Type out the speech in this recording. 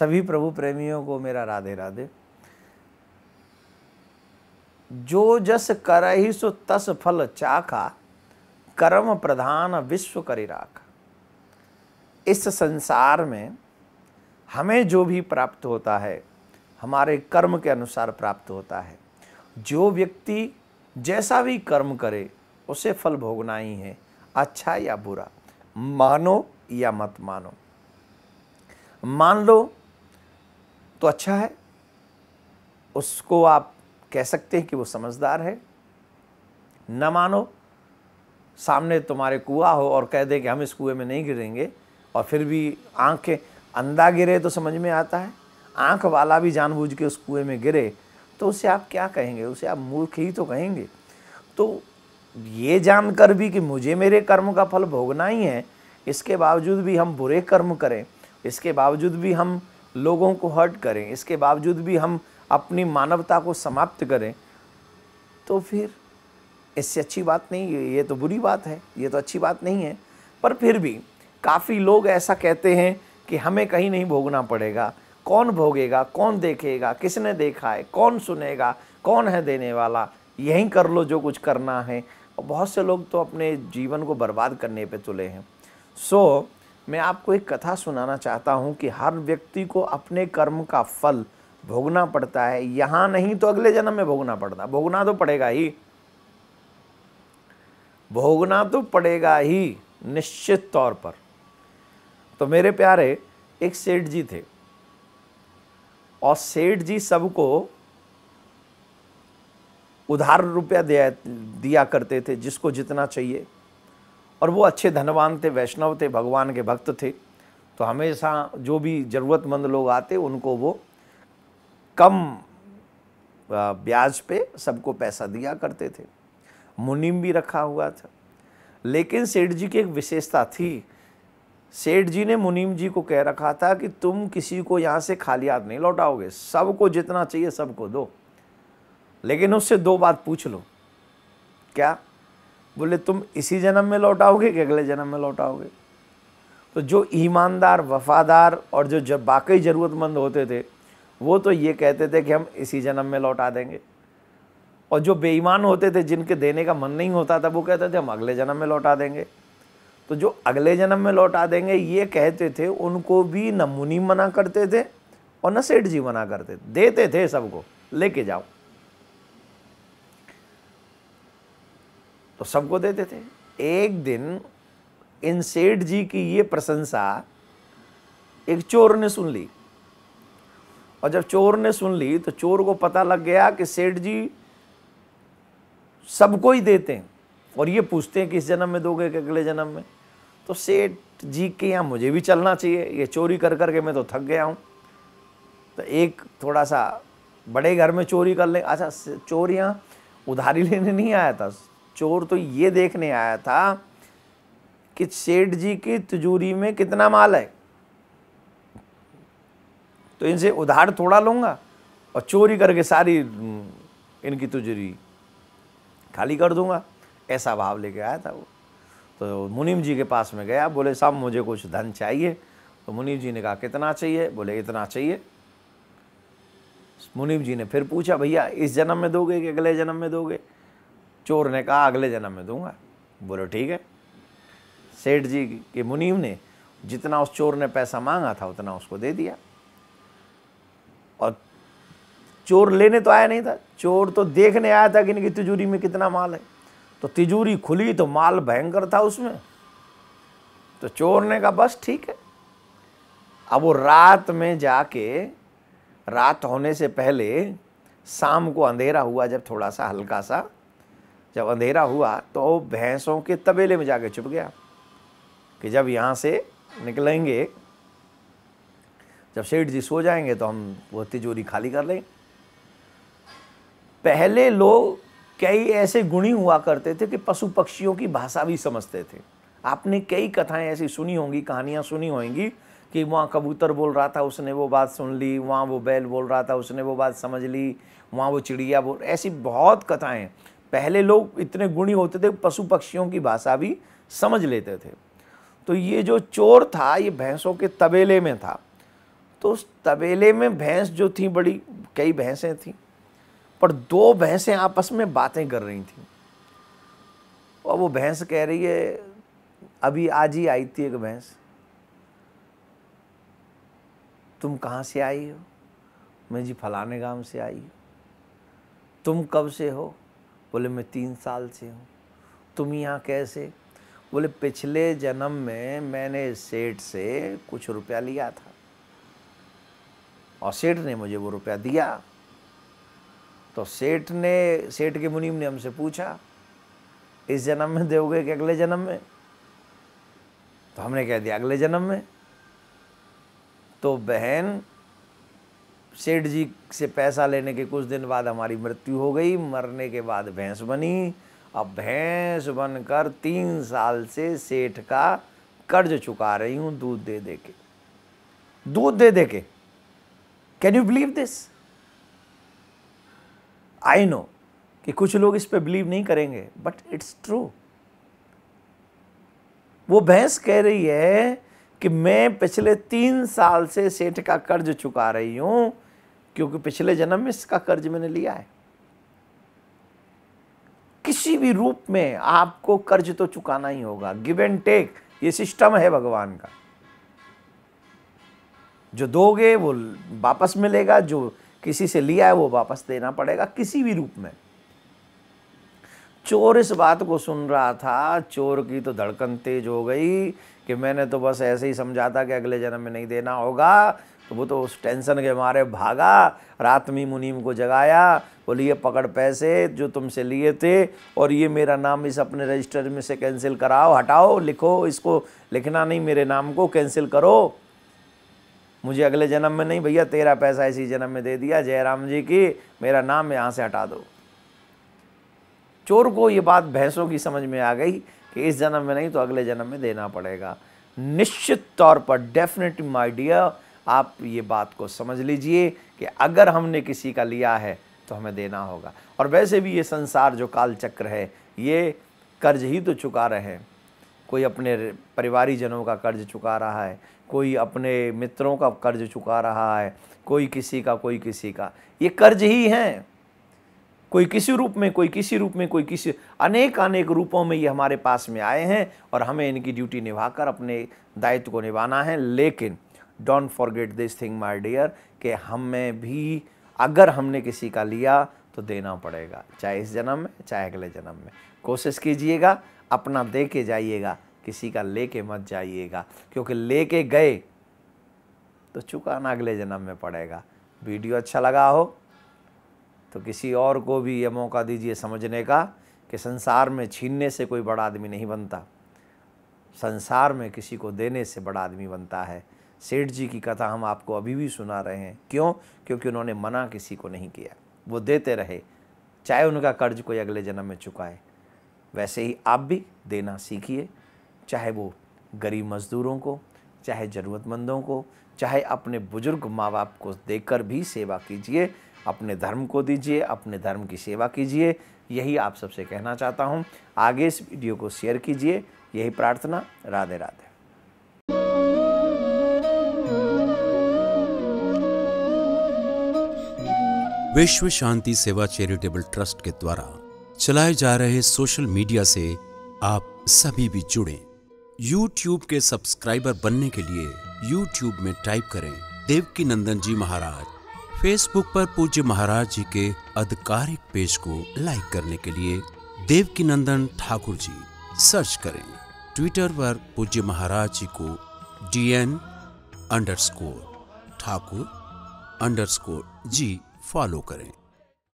सभी प्रभु प्रेमियों को मेरा राधे राधे जो जस ही सो तस फल चाखा कर्म प्रधान विश्व करी राख इस संसार में हमें जो भी प्राप्त होता है हमारे कर्म के अनुसार प्राप्त होता है जो व्यक्ति जैसा भी कर्म करे उसे फल भोगना ही है अच्छा या बुरा मानो या मत मानो मान लो तो अच्छा है उसको आप कह सकते हैं कि वो समझदार है न मानो सामने तुम्हारे कुआ हो और कह दे कि हम इस कुएं में नहीं गिरेंगे और फिर भी आँखें अंधा गिरे तो समझ में आता है आँख वाला भी जानबूझ के उस कुएं में गिरे तो उसे आप क्या कहेंगे उसे आप मूर्ख ही तो कहेंगे तो ये जानकर भी कि मुझे मेरे कर्म का फल भोगना ही है इसके बावजूद भी हम बुरे कर्म करें इसके बावजूद भी हम लोगों को हर्ट करें इसके बावजूद भी हम अपनी मानवता को समाप्त करें तो फिर इससे अच्छी बात नहीं है ये तो बुरी बात है ये तो अच्छी बात नहीं है पर फिर भी काफ़ी लोग ऐसा कहते हैं कि हमें कहीं नहीं भोगना पड़ेगा कौन भोगेगा कौन देखेगा किसने देखा है कौन सुनेगा कौन है देने वाला यहीं कर लो जो कुछ करना है और बहुत से लोग तो अपने जीवन को बर्बाद करने पे तुले हैं सो so, मैं आपको एक कथा सुनाना चाहता हूँ कि हर व्यक्ति को अपने कर्म का फल भोगना पड़ता है यहाँ नहीं तो अगले जन्म में भोगना पड़ता भोगना तो पड़ेगा ही भोगना तो पड़ेगा ही निश्चित तौर पर तो मेरे प्यारे एक सेठ जी थे और सेठ जी सबको उधार रुपया दिया दिया करते थे जिसको जितना चाहिए और वो अच्छे धनवान थे वैष्णव थे भगवान के भक्त थे तो हमेशा जो भी ज़रूरतमंद लोग आते उनको वो कम ब्याज पे सबको पैसा दिया करते थे मुनीम भी रखा हुआ था लेकिन सेठ जी की एक विशेषता थी सेठ जी ने मुनीम जी को कह रखा था कि तुम किसी को यहाँ से खाली हाथ नहीं लौटाओगे सबको जितना चाहिए सबको दो लेकिन उससे दो बात पूछ लो क्या बोले तुम इसी जन्म में लौटाओगे कि अगले जन्म में लौटाओगे तो जो ईमानदार वफादार और जो जब वाकई ज़रूरतमंद होते थे वो तो ये कहते थे कि हम इसी जन्म में लौटा देंगे और जो बेईमान होते थे जिनके देने का मन नहीं होता था वो कहते थे हम अगले जन्म में लौटा देंगे तो जो अगले जन्म में लौटा देंगे ये कहते थे उनको भी न मुनि मना करते थे और न सेठ जी मना करते देते थे सबको लेके जाओ तो सबको देते थे एक दिन इन सेठ जी की ये प्रशंसा एक चोर ने सुन ली और जब चोर ने सुन ली तो चोर को पता लग गया कि सेठ जी सबको ही देते हैं और ये पूछते हैं कि इस जन्म में दोगे कि अगले जन्म में तो सेठ जी के यहाँ मुझे भी चलना चाहिए ये चोरी कर करके मैं तो थक गया हूँ तो एक थोड़ा सा बड़े घर में चोरी कर ले अच्छा चोर यहाँ उधारी लेने नहीं आया था चोर तो ये देखने आया था कि सेठ जी की तिजोरी में कितना माल है तो इनसे उधार थोड़ा लूंगा और चोरी करके सारी हम्म, इनकी तिजोरी खाली कर दूंगा ऐसा भाव लेके आया था वो तो मुनीम जी के पास में गया बोले साहब मुझे कुछ धन चाहिए तो मुनीम जी ने कहा कितना चाहिए बोले इतना चाहिए मुनीम जी ने फिर पूछा भैया इस जन्म में दोगे कि अगले जन्म में दोगे चोर ने कहा अगले जन्म में दूंगा बोलो ठीक है सेठ जी के मुनीम ने जितना उस चोर ने पैसा मांगा था उतना उसको दे दिया और चोर लेने तो आया नहीं था चोर तो देखने आया था कि इनकी तिजोरी में कितना माल है तो तिजोरी खुली तो माल भयंकर था उसमें तो चोर ने कहा बस ठीक है अब वो रात में जाके रात होने से पहले शाम को अंधेरा हुआ जब थोड़ा सा हल्का सा जब अंधेरा हुआ तो वो भैंसों के तबेले में जाके छुप गया कि जब यहाँ से निकलेंगे जब सेठ जी सो जाएंगे तो हम वो तिजोरी खाली कर लें पहले लोग कई ऐसे गुणी हुआ करते थे कि पशु पक्षियों की भाषा भी समझते थे आपने कई कथाएं ऐसी सुनी होंगी कहानियां सुनी होंगी कि वहाँ कबूतर बोल रहा था उसने वो बात सुन ली वहाँ वो बैल बोल रहा था उसने वो बात समझ ली वहाँ वो चिड़िया बोल ऐसी बहुत कथाएं पहले लोग इतने गुणी होते थे पशु पक्षियों की भाषा भी समझ लेते थे तो ये जो चोर था ये भैंसों के तबेले में था तो उस तबेले में भैंस जो थी बड़ी कई भैंसें थीं पर दो भैंसें आपस में बातें कर रही थी और वो भैंस कह रही है अभी आज ही आई थी एक भैंस तुम कहाँ से आई हो मैं जी फलाने गांव से आई हो तुम कब से हो बोले मैं तीन साल से हूँ तुम यहाँ कैसे बोले पिछले जन्म में मैंने सेठ से कुछ रुपया लिया था और सेठ ने मुझे वो रुपया दिया तो सेठ ने सेठ के मुनीम ने हमसे पूछा इस जन्म में दोगे कि अगले जन्म में तो हमने कह दिया अगले जन्म में तो बहन सेठ जी से पैसा लेने के कुछ दिन बाद हमारी मृत्यु हो गई मरने के बाद भैंस बनी अब भैंस बनकर तीन साल से सेठ का कर्ज चुका रही हूँ दूध दे दे के दूध दे दे के can you believe this I know कि कुछ लोग इस पर बिलीव नहीं करेंगे बट इट्स ट्रू वो भैंस कह रही है कि मैं पिछले तीन साल से सेठ का कर्ज चुका रही हूं क्योंकि पिछले जन्म में इसका कर्ज मैंने लिया है किसी भी रूप में आपको कर्ज तो चुकाना ही होगा गिव एंड टेक ये सिस्टम है भगवान का जो दोगे वो वापस मिलेगा जो किसी से लिया है वो वापस देना पड़ेगा किसी भी रूप में चोर इस बात को सुन रहा था चोर की तो धड़कन तेज हो गई कि मैंने तो बस ऐसे ही समझा था कि अगले जन्म में नहीं देना होगा तो वो तो उस टेंशन के मारे भागा रात में मुनीम को जगाया बोलिए पकड़ पैसे जो तुमसे लिए थे और ये मेरा नाम इस अपने रजिस्टर में से कैंसिल कराओ हटाओ लिखो इसको लिखना नहीं मेरे नाम को कैंसिल करो मुझे अगले जन्म में नहीं भैया तेरा पैसा इसी जन्म में दे दिया जयराम जी की मेरा नाम यहाँ से हटा दो चोर को ये बात भैंसों की समझ में आ गई कि इस जन्म में नहीं तो अगले जन्म में देना पड़ेगा निश्चित तौर पर डेफिनेट माई डियर आप ये बात को समझ लीजिए कि अगर हमने किसी का लिया है तो हमें देना होगा और वैसे भी ये संसार जो काल चक्र है ये कर्ज ही तो चुका रहे हैं कोई अपने जनों का कर्ज चुका रहा है कोई अपने मित्रों का कर्ज चुका रहा है कोई किसी का कोई किसी का ये कर्ज ही हैं कोई किसी रूप में कोई किसी रूप में कोई किसी अनेक अनेक रूपों में ये हमारे पास में आए हैं और हमें इनकी ड्यूटी निभाकर अपने दायित्व को निभाना है लेकिन don't forget this thing my dear कि हमें भी अगर हमने किसी का लिया तो देना पड़ेगा चाहे इस जन्म में चाहे अगले जन्म में कोशिश कीजिएगा अपना दे के जाइएगा किसी का ले के मत जाइएगा क्योंकि ले के गए तो चुकाना अगले जन्म में पड़ेगा वीडियो अच्छा लगा हो तो किसी और को भी यह मौका दीजिए समझने का कि संसार में छीनने से कोई बड़ा आदमी नहीं बनता संसार में किसी को देने से बड़ा आदमी बनता है सेठ जी की कथा हम आपको अभी भी सुना रहे हैं क्यों क्योंकि उन्होंने मना किसी को नहीं किया वो देते रहे चाहे उनका कर्ज कोई अगले जन्म में चुकाए वैसे ही आप भी देना सीखिए चाहे वो गरीब मज़दूरों को चाहे ज़रूरतमंदों को चाहे अपने बुज़ुर्ग माँ बाप को देकर भी सेवा कीजिए अपने धर्म को दीजिए अपने धर्म की सेवा कीजिए यही आप सबसे कहना चाहता हूँ आगे इस वीडियो को शेयर कीजिए यही प्रार्थना राधे राधे विश्व शांति सेवा चैरिटेबल ट्रस्ट के द्वारा चलाए जा रहे सोशल मीडिया से आप सभी भी जुड़े YouTube के सब्सक्राइबर बनने के लिए YouTube में टाइप करें देवकी नंदन जी महाराज फेसबुक पर पूज्य महाराज जी के आधिकारिक पेज को लाइक करने के लिए देवकी नंदन ठाकुर जी सर्च करें ट्विटर पर पूज्य महाराज जी को D N under Thakur under ji follow करें